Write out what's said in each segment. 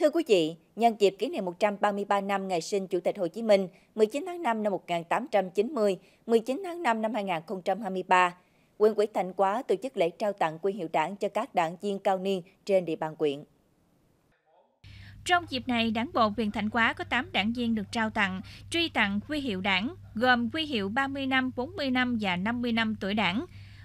Thưa quý vị, nhân dịp kỷ niệm 133 năm ngày sinh Chủ tịch Hồ Chí Minh, 19 tháng 5 năm 1890, 19 tháng 5 năm 2023, huyện ủy Thành Quá tổ chức lễ trao tặng quy hiệu đảng cho các đảng viên cao niên trên địa bàn quyện. Trong dịp này, Đảng bộ huyện Thạnh Quá có 8 đảng viên được trao tặng, truy tặng quy hiệu đảng, gồm quy hiệu 30 năm, 40 năm và 50 năm tuổi đảng.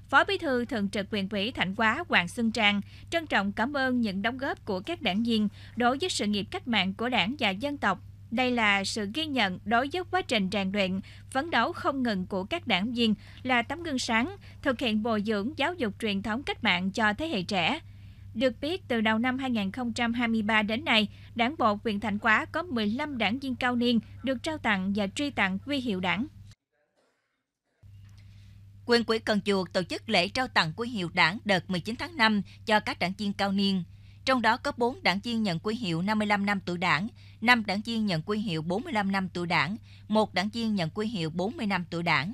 Phó Bí thư Thường trực quyền ủy Thạnh Hóa Hoàng Xuân Trang trân trọng cảm ơn những đóng góp của các đảng viên đối với sự nghiệp cách mạng của đảng và dân tộc. Đây là sự ghi nhận đối với quá trình rèn luyện, phấn đấu không ngừng của các đảng viên là tấm gương sáng, thực hiện bồi dưỡng giáo dục truyền thống cách mạng cho thế hệ trẻ. Được biết, từ đầu năm 2023 đến nay, Đảng bộ huyện Thạnh Quá có 15 đảng viên cao niên được trao tặng và truy tặng huy hiệu đảng. Quyền quỹ Cần Chuột tổ chức lễ trao tặng quy hiệu đảng đợt 19 tháng 5 cho các đảng viên cao niên. Trong đó có 4 đảng viên nhận quy hiệu 55 năm tuổi đảng, 5 đảng viên nhận quy hiệu 45 năm tuổi đảng, 1 đảng viên nhận quy hiệu 40 năm tuổi đảng.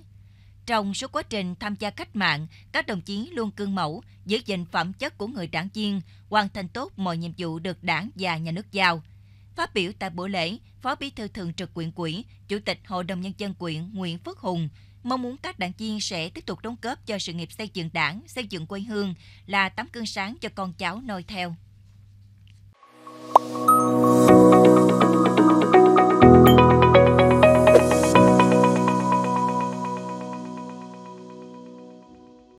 Trong suốt quá trình tham gia cách mạng, các đồng chí luôn cương mẫu, giữ gìn phẩm chất của người đảng viên, hoàn thành tốt mọi nhiệm vụ được đảng và nhà nước giao – Phát biểu tại buổi lễ, Phó Bí thư Thường trực quyện quỹ, Chủ tịch Hội đồng Nhân dân quyện Nguyễn Phước Hùng mong muốn các đảng viên sẽ tiếp tục đóng góp cho sự nghiệp xây dựng đảng, xây dựng quê hương là tấm gương sáng cho con cháu noi theo.